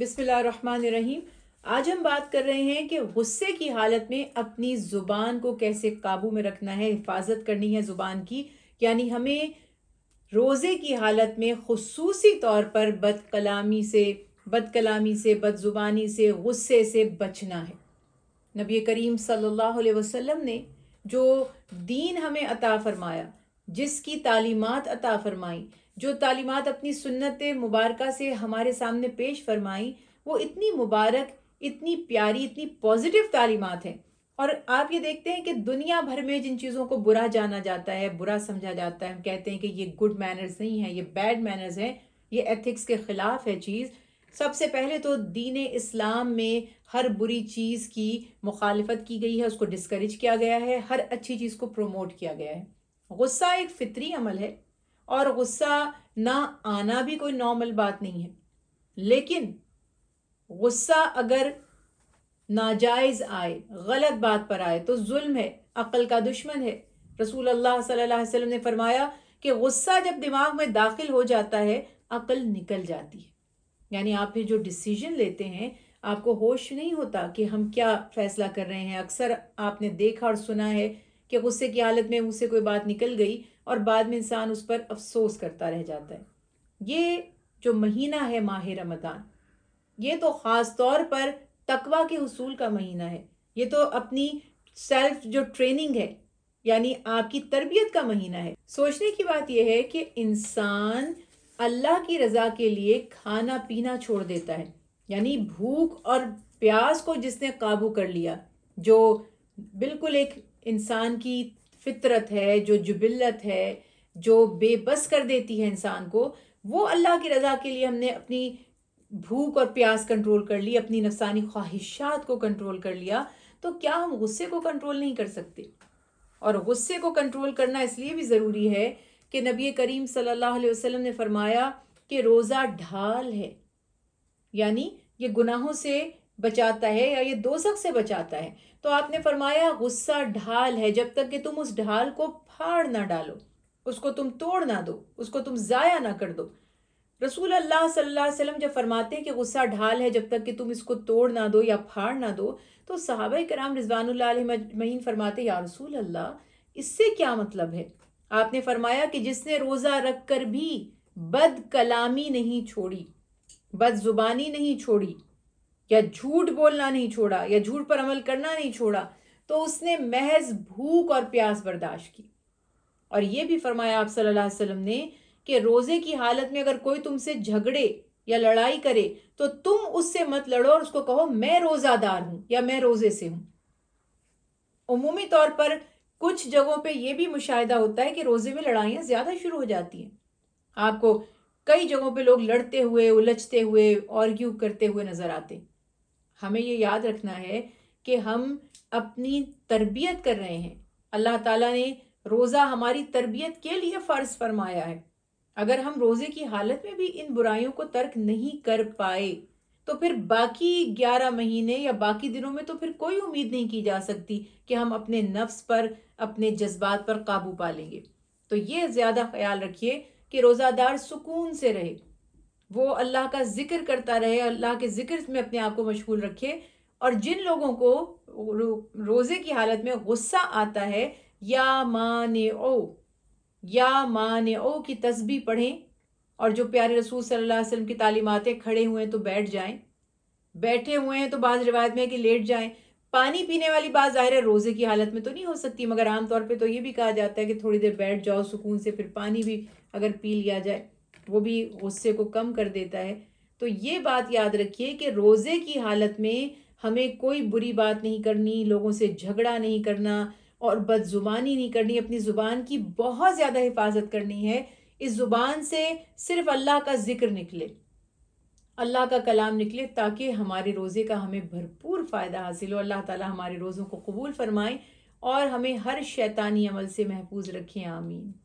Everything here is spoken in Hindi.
बिस्मिल्लाहिर्रहमानिर्रहीम आज हम बात कर रहे हैं कि गुस्से की हालत में अपनी ज़ुबान को कैसे काबू में रखना है हिफाजत करनी है ज़ुबान की यानी हमें रोज़े की हालत में खसूसी तौर पर बदकलामी से बदकलामी से बदज़ुबानी से गुस्से से बचना है नबी करीम सल्लल्लाहु अलैहि वसल्लम ने जो दीन हमें अता फरमाया जिसकी तालीमात अता फरमाई जो तालीमत अपनी सुन्नत मुबारक से हमारे सामने पेश फरमाई वो इतनी मुबारक इतनी प्यारी इतनी पॉजिटिव तालीमत हैं और आप ये देखते हैं कि दुनिया भर में जिन चीज़ों को बुरा जाना जाता है बुरा समझा जाता है हम कहते हैं कि ये गुड मैनर्स नहीं है ये बैड मैनर्स हैं ये एथिक्स के ख़िलाफ़ है चीज़ सबसे पहले तो दीन इस्लाम में हर बुरी चीज़ की मुखालफत की गई है उसको डिस्करेज किया गया है हर अच्छी चीज़ को प्रोमोट किया गया है गुस्सा एक फितरी अमल है और गुस्सा ना आना भी कोई नॉर्मल बात नहीं है लेकिन गुस्सा अगर नाजायज़ आए गलत बात पर आए तो जुल्म है अक़ल का दुश्मन है रसूल अल्लाह सल्लल्लाहु अलैहि वसल्लम ने फरमाया कि गुस्सा जब दिमाग में दाखिल हो जाता है अक़ल निकल जाती है यानी आप फिर जो डिसीजन लेते हैं आपको होश नहीं होता कि हम क्या फ़ैसला कर रहे हैं अक्सर आपने देखा और सुना है कि गुस्से की हालत में मुझसे कोई बात निकल गई और बाद में इंसान उस पर अफसोस करता रह जाता है ये जो महीना है माह रमदान ये तो ख़ास तौर पर तकवा के उसूल का महीना है ये तो अपनी सेल्फ जो ट्रेनिंग है यानी आपकी तरबियत का महीना है सोचने की बात यह है कि इंसान अल्लाह की रज़ा के लिए खाना पीना छोड़ देता है यानी भूख और प्यास को जिसने काबू कर लिया जो बिल्कुल एक इंसान की फितरत है जो जुबिलत है जो बेबस कर देती है इंसान को वो अल्लाह की रज़ा के लिए हमने अपनी भूख और प्यास कंट्रोल कर ली अपनी नफसानी ख्वाहिशात को कंट्रोल कर लिया तो क्या हम गुस्से को कंट्रोल नहीं कर सकते और गुस्से को कंट्रोल करना इसलिए भी ज़रूरी है कि नबी करीम सल्लल्लाहु अलैहि वसल्लम ने फरमाया कि रोज़ा ढाल है यानी ये गुनाहों से बचाता है या ये दो से बचाता है तो आपने फरमाया गुस्सा ढाल है जब तक कि तुम उस ढाल को फाड़ ना डालो उसको तुम तोड़ ना दो उसको तुम ज़ाया ना कर दो रसूल अल्लाह सल्लल्लाहु अलैहि वसल्लम जब फरमाते हैं कि गुस्सा ढाल है जब तक कि तुम इसको तोड़ ना दो या फाड़ ना दो तो साहब कराम रिजवान महीन फरमाते या रसूल अल्लाह इससे क्या मतलब है आपने फरमाया कि जिसने रोज़ा रख कर भी बद कलामी नहीं छोड़ी बद जुबानी नहीं छोड़ी या झूठ बोलना नहीं छोड़ा या झूठ पर अमल करना नहीं छोड़ा तो उसने महज भूख और प्यास बर्दाश्त की और ये भी फरमाया आप सल्लल्लाहु अलैहि वसल्लम ने कि रोज़े की हालत में अगर कोई तुमसे झगड़े या लड़ाई करे तो तुम उससे मत लड़ो और उसको कहो मैं रोज़ादार हूँ या मैं रोज़े से हूँ उमूमी तौर पर कुछ जगहों पर यह भी मुशाहिदा होता है कि रोज़े में लड़ाइयाँ ज़्यादा शुरू हो जाती हैं आपको कई जगहों पर लोग लड़ते हुए उलझते हुए और करते हुए नज़र आते हमें ये याद रखना है कि हम अपनी तरबियत कर रहे हैं अल्लाह ताला ने रोज़ा हमारी तरबियत के लिए फ़र्ज़ फरमाया है अगर हम रोज़े की हालत में भी इन बुराइयों को तर्क नहीं कर पाए तो फिर बाकी ग्यारह महीने या बाकी दिनों में तो फिर कोई उम्मीद नहीं की जा सकती कि हम अपने नफ्स पर अपने जज्बात पर काबू पा लेंगे तो ये ज़्यादा ख्याल रखिए कि रोज़ादार सुकून से रहे वो अल्लाह का ज़िक्र करता रहे अल्लाह के ज़िक्र में अपने आप को मशगूल रखे और जिन लोगों को रोज़े की हालत में गुस्सा आता है या मान ओ या मान ओ की तस्बी पढ़ें और जो प्यारे रसूल सल्लल्लाहु अलैहि वसल्लम की तालीमतें खड़े हुए हैं तो बैठ जाएं बैठे हुए हैं तो बाज़ रिवायत में कि लेट जाएं पानी पीने वाली बात ज़ाहिर है रोज़े की हालत में तो नहीं हो सकती मगर आमतौर पर तो ये भी कहा जाता है कि थोड़ी देर बैठ जाओ सुकून से फिर पानी भी अगर पी लिया जाए वो भी गुस्से को कम कर देता है तो ये बात याद रखिए कि रोज़े की हालत में हमें कोई बुरी बात नहीं करनी लोगों से झगड़ा नहीं करना और बदजुबानी नहीं करनी अपनी ज़ुबान की बहुत ज़्यादा हिफाजत करनी है इस ज़ुबान से सिर्फ अल्लाह का ज़िक्र निकले अल्लाह का कलाम निकले ताकि हमारे रोज़े का हमें भरपूर फ़ायदा हासिल हो अल्लाह ताला हमारे रोज़ों को कबूल फ़रमाएँ और हमें हर शैतानी अमल से महफूज रखें आमीन